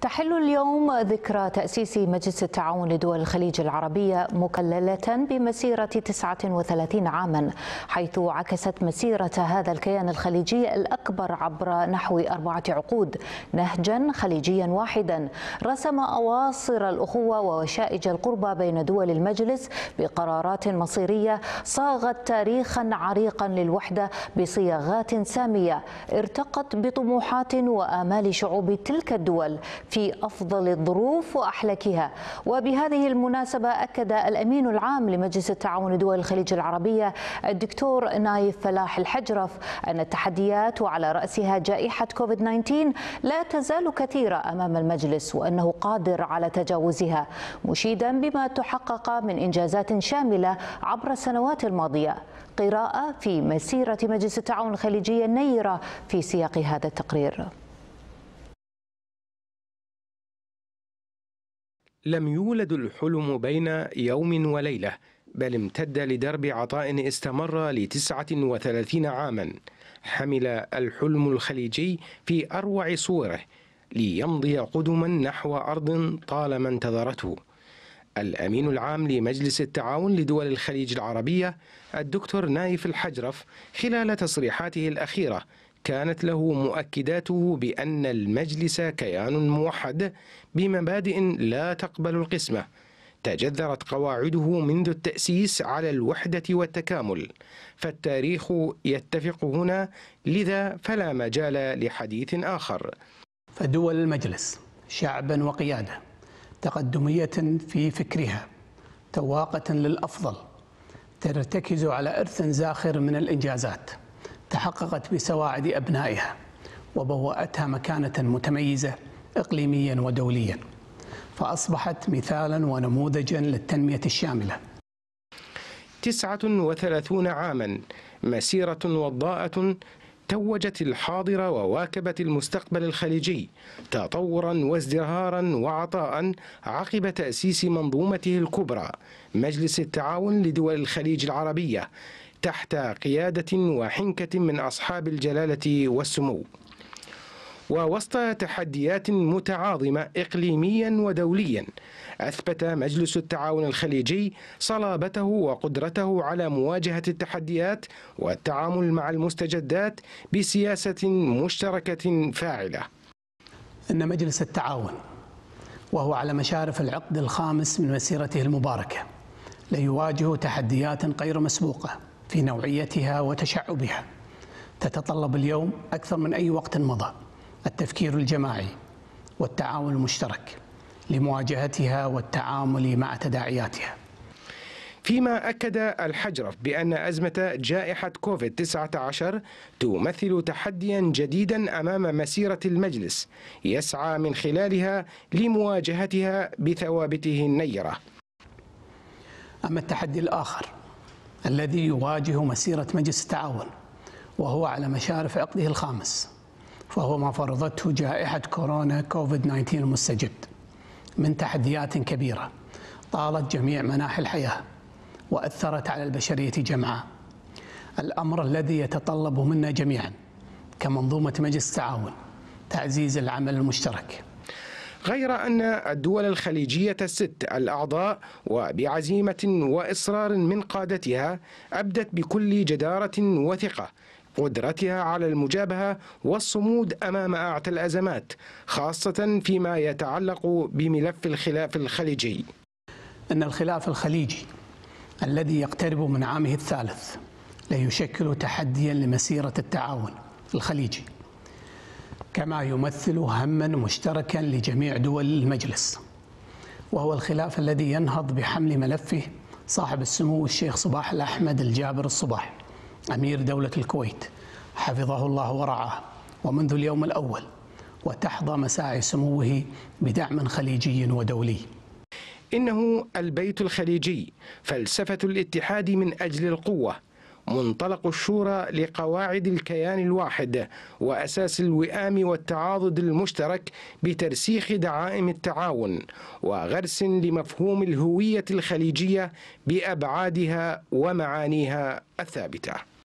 تحل اليوم ذكرى تأسيس مجلس التعاون لدول الخليج العربية مكللة بمسيرة 39 عاما حيث عكست مسيرة هذا الكيان الخليجي الأكبر عبر نحو أربعة عقود نهجا خليجيا واحدا رسم أواصر الأخوة ووشائج القربة بين دول المجلس بقرارات مصيرية صاغت تاريخا عريقا للوحدة بصياغات سامية ارتقت بطموحات وآمال شعوب تلك الدول في أفضل الظروف وأحلكها وبهذه المناسبة أكد الأمين العام لمجلس التعاون دول الخليج العربية الدكتور نايف فلاح الحجرف أن التحديات وعلى رأسها جائحة كوفيد 19 لا تزال كثيرة أمام المجلس وأنه قادر على تجاوزها مشيدا بما تحقق من إنجازات شاملة عبر السنوات الماضية قراءة في مسيرة مجلس التعاون الخليجي النيرة في سياق هذا التقرير لم يولد الحلم بين يوم وليلة بل امتد لدرب عطاء استمر لتسعة وثلاثين عاما حمل الحلم الخليجي في أروع صوره ليمضي قدما نحو أرض طالما انتظرته الأمين العام لمجلس التعاون لدول الخليج العربية الدكتور نايف الحجرف خلال تصريحاته الأخيرة كانت له مؤكداته بأن المجلس كيان موحد بمبادئ لا تقبل القسمة تجذرت قواعده منذ التأسيس على الوحدة والتكامل فالتاريخ يتفق هنا لذا فلا مجال لحديث آخر فدول المجلس شعبا وقيادة تقدمية في فكرها تواقة للأفضل ترتكز على إرث زاخر من الإنجازات تحققت بسواعد أبنائها وبوأتها مكانة متميزة إقليميا ودوليا فأصبحت مثالا ونموذجا للتنمية الشاملة تسعة وثلاثون عاما مسيرة وضاءة توجت الحاضر وواكبت المستقبل الخليجي تطورا وازدهارا وعطاء عقب تأسيس منظومته الكبرى مجلس التعاون لدول الخليج العربية تحت قيادة وحنكة من أصحاب الجلالة والسمو ووسط تحديات متعاظمة إقليميا ودوليا أثبت مجلس التعاون الخليجي صلابته وقدرته على مواجهة التحديات والتعامل مع المستجدات بسياسة مشتركة فاعلة إن مجلس التعاون وهو على مشارف العقد الخامس من مسيرته المباركة ليواجه تحديات غير مسبوقة في نوعيتها وتشعبها تتطلب اليوم اكثر من اي وقت مضى التفكير الجماعي والتعاون المشترك لمواجهتها والتعامل مع تداعياتها. فيما أكد الحجرف بأن أزمة جائحة كوفيد-19 تمثل تحديا جديدا أمام مسيرة المجلس يسعى من خلالها لمواجهتها بثوابته النيرة. أما التحدي الآخر الذي يواجه مسيرة مجلس التعاون وهو على مشارف عقده الخامس فهو ما فرضته جائحة كورونا كوفيد 19 المستجد من تحديات كبيرة طالت جميع مناحي الحياة وأثرت على البشرية جمعاء الأمر الذي يتطلب منا جميعا كمنظومة مجلس التعاون تعزيز العمل المشترك غير أن الدول الخليجية الست الأعضاء وبعزيمة وإصرار من قادتها أبدت بكل جدارة وثقة قدرتها على المجابهة والصمود أمام أعتى الأزمات خاصة فيما يتعلق بملف الخلاف الخليجي أن الخلاف الخليجي الذي يقترب من عامه الثالث لا يشكل تحديا لمسيرة التعاون الخليجي كما يمثل هما مشتركا لجميع دول المجلس وهو الخلاف الذي ينهض بحمل ملفه صاحب السمو الشيخ صباح الأحمد الجابر الصباح أمير دولة الكويت حفظه الله ورعاه ومنذ اليوم الأول وتحظى مساعي سموه بدعم خليجي ودولي إنه البيت الخليجي فلسفة الاتحاد من أجل القوة آه. منطلق الشورى لقواعد الكيان الواحد وأساس الوئام والتعاضد المشترك بترسيخ دعائم التعاون وغرس لمفهوم الهوية الخليجية بأبعادها ومعانيها الثابته